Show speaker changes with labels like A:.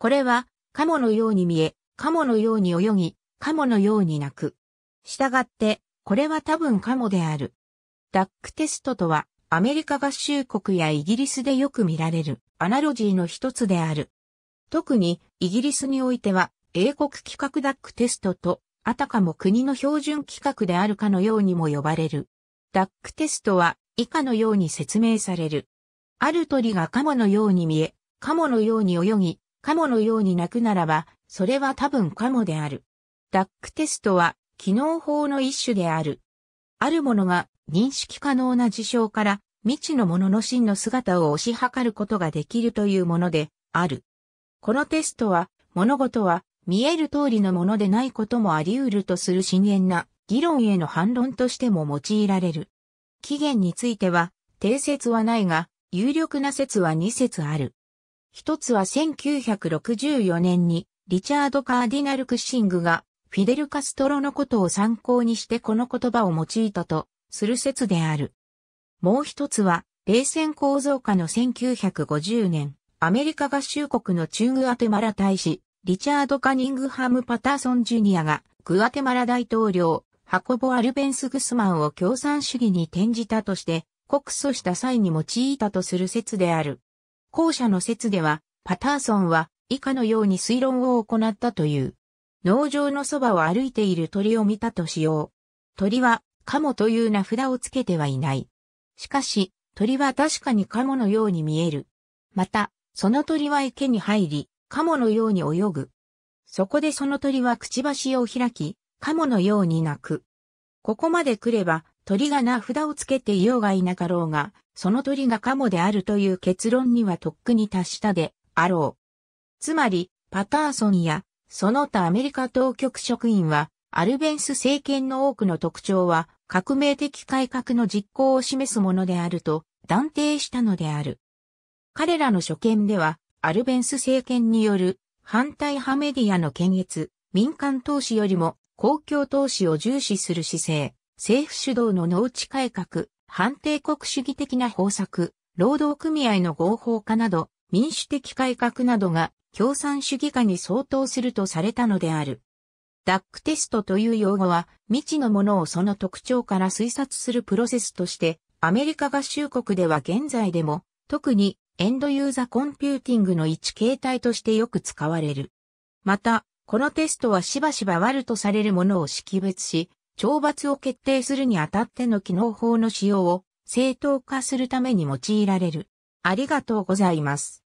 A: これは、カモのように見え、カモのように泳ぎ、カモのように鳴く。したがって、これは多分カモである。ダックテストとは、アメリカ合衆国やイギリスでよく見られるアナロジーの一つである。特に、イギリスにおいては、英国規格ダックテストと、あたかも国の標準規格であるかのようにも呼ばれる。ダックテストは、以下のように説明される。ある鳥がカモのように見え、カモのように泳ぎ、カモのように鳴くならば、それは多分カモである。ダックテストは、機能法の一種である。あるものが認識可能な事象から、未知のものの真の姿を推し量ることができるというもので、ある。このテストは、物事は、見える通りのものでないこともあり得るとする深遠な議論への反論としても用いられる。起源については、定説はないが、有力な説は2説ある。一つは1964年にリチャード・カーディナル・クッシングがフィデル・カストロのことを参考にしてこの言葉を用いたとする説である。もう一つは冷戦構造下の1950年、アメリカ合衆国の中グアテマラ大使、リチャード・カニングハム・パターソン・ジュニアがグアテマラ大統領、ハコボ・アルベンス・グスマンを共産主義に転じたとして告訴した際に用いたとする説である。後者の説では、パターソンは以下のように推論を行ったという。農場のそばを歩いている鳥を見たとしよう。鳥は、カモという名札をつけてはいない。しかし、鳥は確かにカモのように見える。また、その鳥は池に入り、カモのように泳ぐ。そこでその鳥はくちばしを開き、カモのように鳴く。ここまで来れば、鳥が名札をつけていようがいなかろうが、その鳥がカモであるという結論にはとっくに達したであろう。つまり、パターソンや、その他アメリカ当局職員は、アルベンス政権の多くの特徴は、革命的改革の実行を示すものであると断定したのである。彼らの所見では、アルベンス政権による反対派メディアの検閲、民間投資よりも公共投資を重視する姿勢、政府主導の農地改革、反帝国主義的な方策、労働組合の合法化など、民主的改革などが共産主義化に相当するとされたのである。ダックテストという用語は未知のものをその特徴から推察するプロセスとして、アメリカ合衆国では現在でも、特にエンドユーザコンピューティングの一形態としてよく使われる。また、このテストはしばしば悪とされるものを識別し、懲罰を決定するにあたっての機能法の使用を正当化するために用いられる。ありがとうございます。